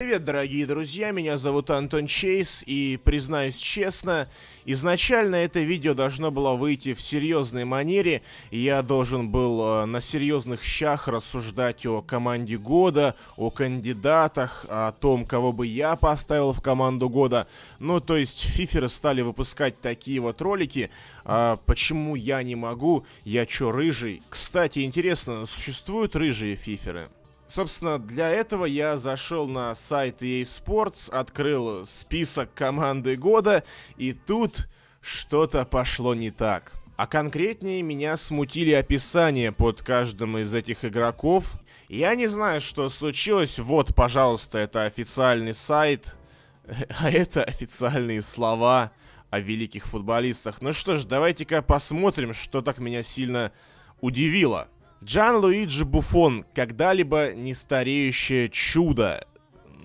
Привет, дорогие друзья, меня зовут Антон Чейз, и, признаюсь честно, изначально это видео должно было выйти в серьезной манере, я должен был э, на серьезных щах рассуждать о команде года, о кандидатах, о том, кого бы я поставил в команду года, ну, то есть, фиферы стали выпускать такие вот ролики, а почему я не могу, я чё, рыжий? Кстати, интересно, существуют рыжие фиферы? Собственно, для этого я зашел на сайт EA Sports, открыл список команды года, и тут что-то пошло не так. А конкретнее меня смутили описания под каждым из этих игроков. Я не знаю, что случилось. Вот, пожалуйста, это официальный сайт, а это официальные слова о великих футболистах. Ну что ж, давайте-ка посмотрим, что так меня сильно удивило. Джан Луиджи Буфон, когда-либо не стареющее чудо.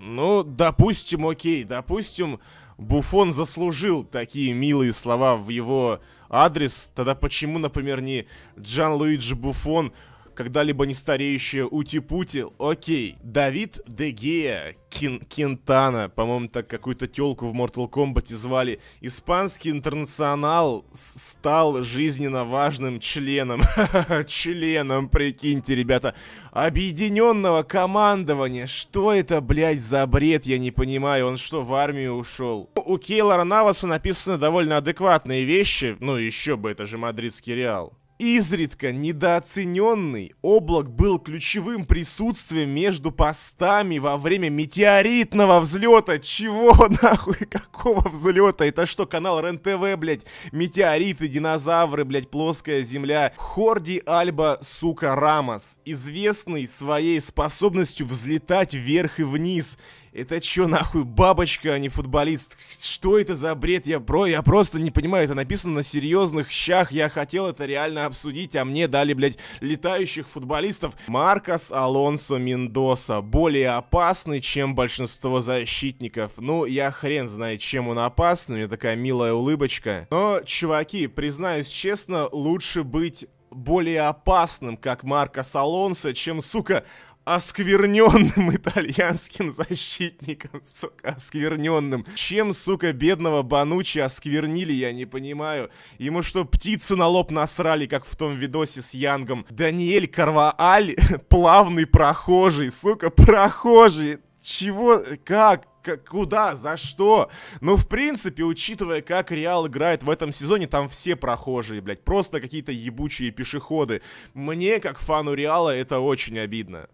Ну, допустим, окей, допустим, Буфон заслужил такие милые слова в его адрес, тогда почему, например, не Джан Луиджи Буфон когда-либо не стареющая Ути-Пути, окей. Давид Дегея, Кин Кентана, по-моему, так какую-то телку в Mortal Kombat звали. Испанский интернационал стал жизненно важным членом, членом, прикиньте, ребята, объединенного командования. Что это, блядь, за бред, я не понимаю, он что, в армию ушел? У Кейлора Наваса написаны довольно адекватные вещи, ну еще бы, это же мадридский Реал. Изредка недооцененный облак был ключевым присутствием между постами во время метеоритного взлета. Чего нахуй? Какого взлета? Это что, канал РЕН-ТВ, блядь? Метеориты, динозавры, блядь, плоская земля. Хорди Альба, сука, Рамос. Известный своей способностью взлетать вверх и вниз. Это чё нахуй, бабочка, а не футболист? Что это за бред? Я, про, я просто не понимаю, это написано на серьезных щах. Я хотел это реально обсудить, а мне дали, блядь, летающих футболистов. Маркос Алонсо Мендоса. Более опасный, чем большинство защитников. Ну, я хрен знает, чем он опасный. У меня такая милая улыбочка. Но, чуваки, признаюсь честно, лучше быть более опасным, как Маркос Алонсо, чем, сука, оскверненным итальянским защитником, сука, оскверненным. Чем, сука, бедного Банучи осквернили, я не понимаю. Ему что, птицы на лоб насрали, как в том видосе с Янгом? Даниэль Карвааль, плавный прохожий, сука, прохожий. Чего? Как? куда, за что? Ну, в принципе, учитывая, как Реал играет в этом сезоне, там все прохожие, блядь, просто какие-то ебучие пешеходы. Мне, как фану Реала, это очень обидно.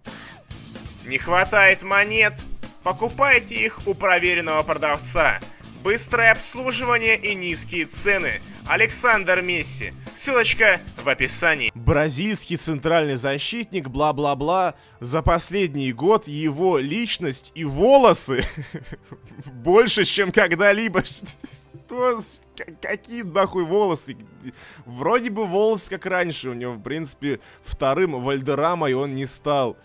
Не хватает монет? Покупайте их у проверенного продавца быстрое обслуживание и низкие цены. Александр Месси. Ссылочка в описании. Бразильский центральный защитник, бла-бла-бла. За последний год его личность и волосы больше, чем когда-либо. Что? Какие нахуй волосы? Вроде бы волосы как раньше. У него, в принципе, вторым Вальдерама, и он не стал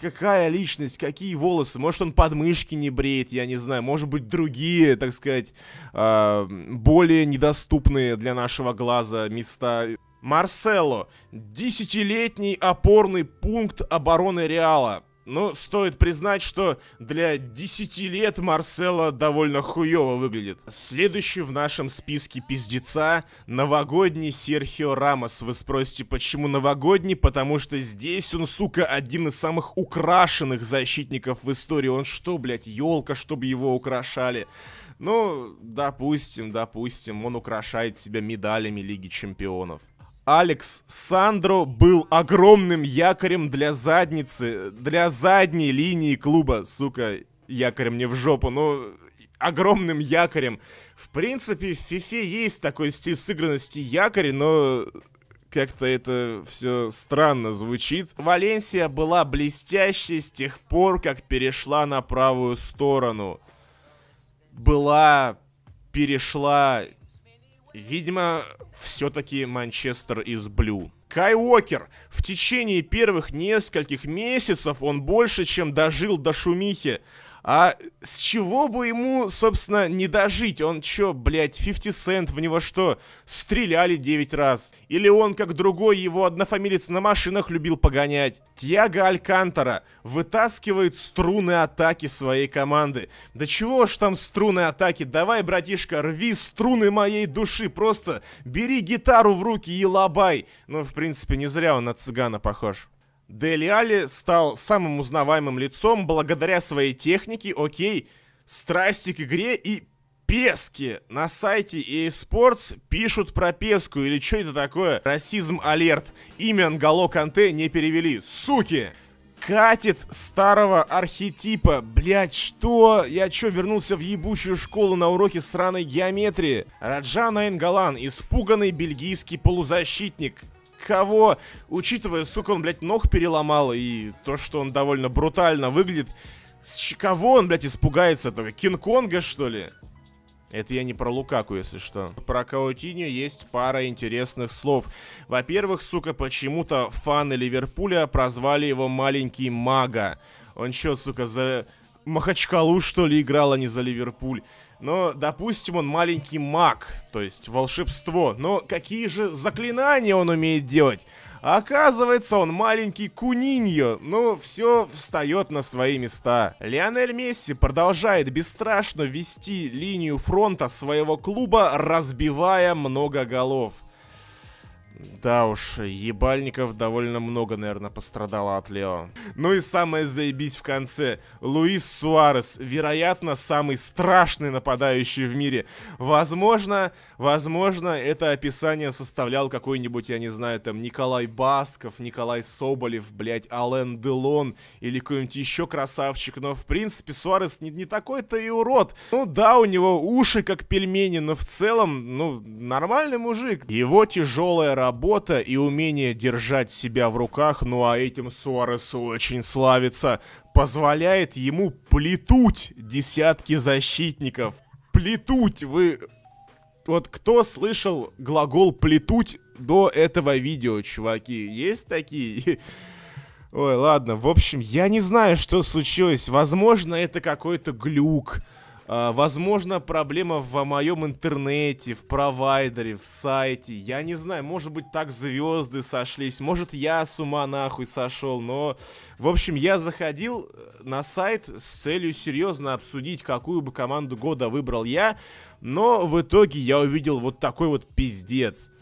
какая личность, какие волосы. Может, он подмышки не бреет, я не знаю. Может быть, другие, так сказать, э, более недоступные для нашего глаза места. Марсело, десятилетний опорный пункт обороны Реала. Но стоит признать, что для 10 лет Марсела довольно хуево выглядит. Следующий в нашем списке пиздеца — новогодний Серхио Рамос. Вы спросите, почему новогодний? Потому что здесь он, сука, один из самых украшенных защитников в истории. Он что, блядь, елка, чтобы его украшали? Ну, допустим, допустим, он украшает себя медалями Лиги Чемпионов. Алекс Сандро был огромным якорем для задницы, для задней линии клуба, сука, якорем мне в жопу, но огромным якорем. В принципе, в Фифе есть такой стиль сыгранности якоря, но как-то это все странно звучит. Валенсия была блестящей с тех пор, как перешла на правую сторону. Была, перешла, Видимо, все-таки Манчестер из Блю. Кай Уокер. В течение первых нескольких месяцев он больше, чем дожил до шумихи. А с чего бы ему, собственно, не дожить? Он чё, блядь, 50 Cent, в него что, стреляли 9 раз? Или он, как другой, его однофамилец на машинах любил погонять? Тьяго Алькантара вытаскивает струны атаки своей команды. Да чего ж там струны атаки? Давай, братишка, рви струны моей души, просто бери гитару в руки и лобай. Ну, в принципе, не зря он на цыгана похож. Дели Али стал самым узнаваемым лицом благодаря своей технике, окей, страсти к игре и песке. На сайте EA Sports пишут про песку или что это такое. Расизм алерт. Имя Ангало Канте не перевели. Суки! Катит старого архетипа. Блять, что? Я чё, вернулся в ебучую школу на уроке сраной геометрии? Раджана Энгалан, испуганный бельгийский полузащитник кого, учитывая, сколько он, блядь, ног переломал и то, что он довольно брутально выглядит, с кого он, блядь, испугается только? Кинг-Конга, что ли? Это я не про Лукаку, если что. Про Каутиню есть пара интересных слов. Во-первых, сука, почему-то фаны Ливерпуля прозвали его «маленький мага». Он что, сука, за... Махачкалу, что ли, играл, а не за Ливерпуль. Но, допустим, он маленький маг, то есть волшебство. Но какие же заклинания он умеет делать? оказывается, он маленький Куниньо. Ну, все встает на свои места. Лионель Месси продолжает бесстрашно вести линию фронта своего клуба, разбивая много голов. Да уж, ебальников довольно много, наверное, пострадало от Лео. Ну и самое заебись в конце. Луис Суарес, вероятно, самый страшный нападающий в мире. Возможно, возможно, это описание составлял какой-нибудь, я не знаю, там, Николай Басков, Николай Соболев, блядь, Ален Делон или какой-нибудь еще красавчик. Но, в принципе, Суарес не, не такой-то и урод. Ну да, у него уши как пельмени, но в целом, ну, нормальный мужик. Его тяжелая работа работа и умение держать себя в руках, ну а этим Суарес очень славится, позволяет ему плетуть десятки защитников. Плетуть, вы... Вот кто слышал глагол «плетуть» до этого видео, чуваки? Есть такие? Ой, ладно, в общем, я не знаю, что случилось. Возможно, это какой-то глюк. А, возможно, проблема в моем интернете, в провайдере, в сайте. Я не знаю, может быть, так звезды сошлись, может, я с ума нахуй сошел, но... В общем, я заходил э, на сайт с целью серьезно обсудить, какую бы команду года выбрал я, но в итоге я увидел вот такой вот пиздец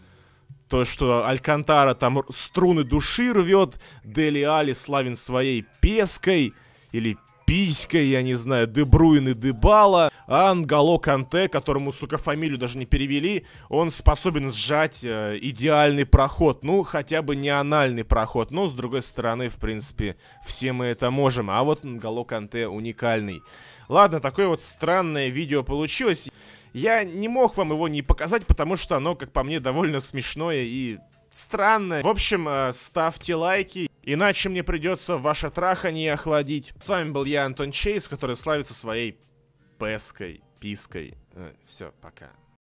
то, что Алькантара там струны души рвет, Дели Али славен своей пеской или Писька, я не знаю, Дебруин и Дебала, а Ангало Канте, которому, сука, фамилию даже не перевели, он способен сжать э, идеальный проход, ну, хотя бы не анальный проход, но, с другой стороны, в принципе, все мы это можем, а вот Ангало Канте уникальный. Ладно, такое вот странное видео получилось. Я не мог вам его не показать, потому что оно, как по мне, довольно смешное и странное. В общем, э, ставьте лайки, иначе мне придется ваше трахание охладить. С вами был я, Антон Чейз, который славится своей пеской, пиской. Э, Все, пока.